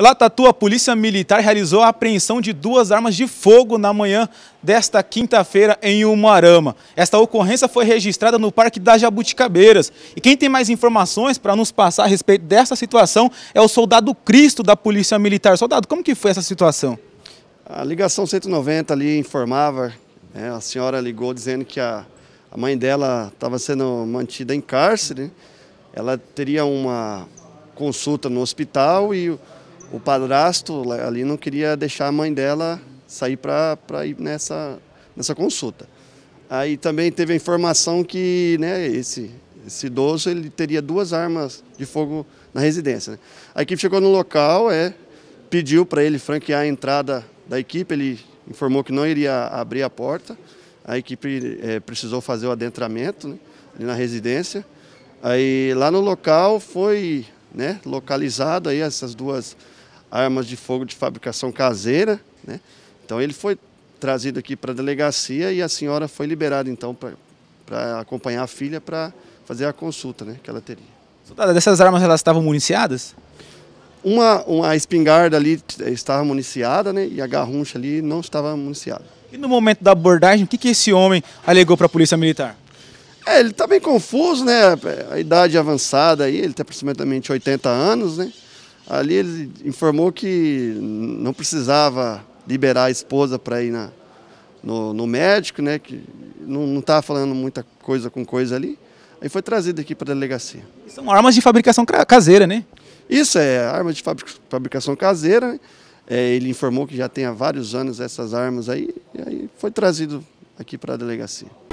Lá, Tatu, a Polícia Militar realizou a apreensão de duas armas de fogo na manhã desta quinta-feira em Umarama. Esta ocorrência foi registrada no Parque das Jabuticabeiras. E quem tem mais informações para nos passar a respeito dessa situação é o soldado Cristo da Polícia Militar. Soldado, como que foi essa situação? A ligação 190 ali informava, né, a senhora ligou dizendo que a, a mãe dela estava sendo mantida em cárcere, né? ela teria uma consulta no hospital e o padrasto ali não queria deixar a mãe dela sair para ir nessa, nessa consulta. Aí também teve a informação que né, esse, esse idoso ele teria duas armas de fogo na residência. Né? Aí que chegou no local, é, pediu para ele franquear a entrada da equipe, ele informou que não iria abrir a porta. A equipe é, precisou fazer o adentramento né, na residência. Aí lá no local foi né, localizado aí essas duas armas de fogo de fabricação caseira. Né? Então ele foi trazido aqui para a delegacia e a senhora foi liberada então para acompanhar a filha para fazer a consulta né, que ela teria. Soldada, dessas armas elas estavam municiadas? Uma, uma espingarda ali eh, estava municiada né, e a garruncha ali não estava municiada. E no momento da abordagem, o que, que esse homem alegou para a polícia militar? É, ele está bem confuso, né? A idade avançada aí, ele tem aproximadamente 80 anos, né? Ali ele informou que não precisava liberar a esposa para ir na, no, no, médico, né? Que não estava falando muita coisa com coisa ali. Aí foi trazido aqui para a delegacia. São armas de fabricação caseira, né? Isso, é arma de fabricação caseira. Né? É, ele informou que já tem há vários anos essas armas aí, e aí foi trazido aqui para a delegacia.